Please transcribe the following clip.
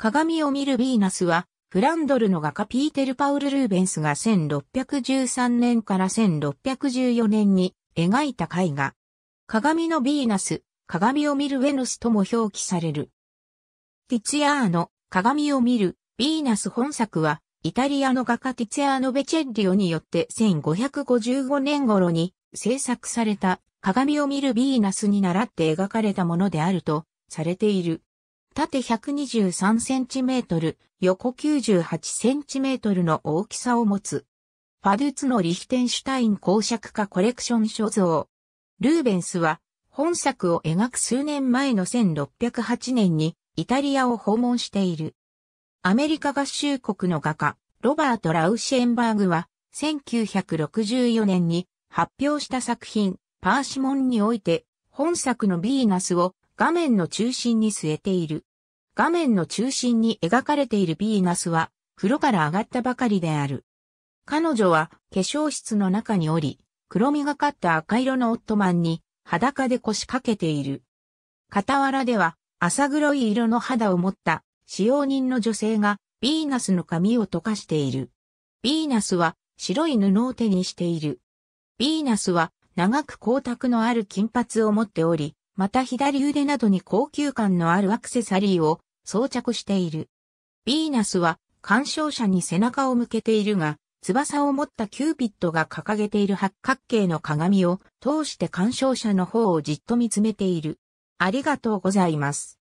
鏡を見るヴィーナスは、フランドルの画家ピーテル・パウル・ルーベンスが1613年から1614年に描いた絵画。鏡のヴィーナス、鏡を見るウェヌスとも表記される。ティツィアーノ、鏡を見る、ヴィーナス本作は、イタリアの画家ティツィアーノ・ベチェッリオによって1555年頃に制作された鏡を見るヴィーナスに倣って描かれたものであるとされている。縦123センチメートル、横98センチメートルの大きさを持つ。ファドゥツのリヒテンシュタイン公爵家コレクション所蔵。ルーベンスは、本作を描く数年前の1608年に、イタリアを訪問している。アメリカ合衆国の画家、ロバート・ラウシェンバーグは、1964年に発表した作品、パーシモンにおいて、本作のヴィーナスを画面の中心に据えている。画面の中心に描かれているヴィーナスは、風呂から上がったばかりである。彼女は化粧室の中におり、黒みがかった赤色のオットマンに裸で腰掛けている。傍らでは浅黒い色の肌を持った使用人の女性がヴィーナスの髪を溶かしている。ヴィーナスは白い布を手にしている。ヴィーナスは長く光沢のある金髪を持っており、また左腕などに高級感のあるアクセサリーを装着している。ヴィーナスは鑑賞者に背中を向けているが、翼を持ったキューピッドが掲げている八角形の鏡を通して鑑賞者の方をじっと見つめている。ありがとうございます。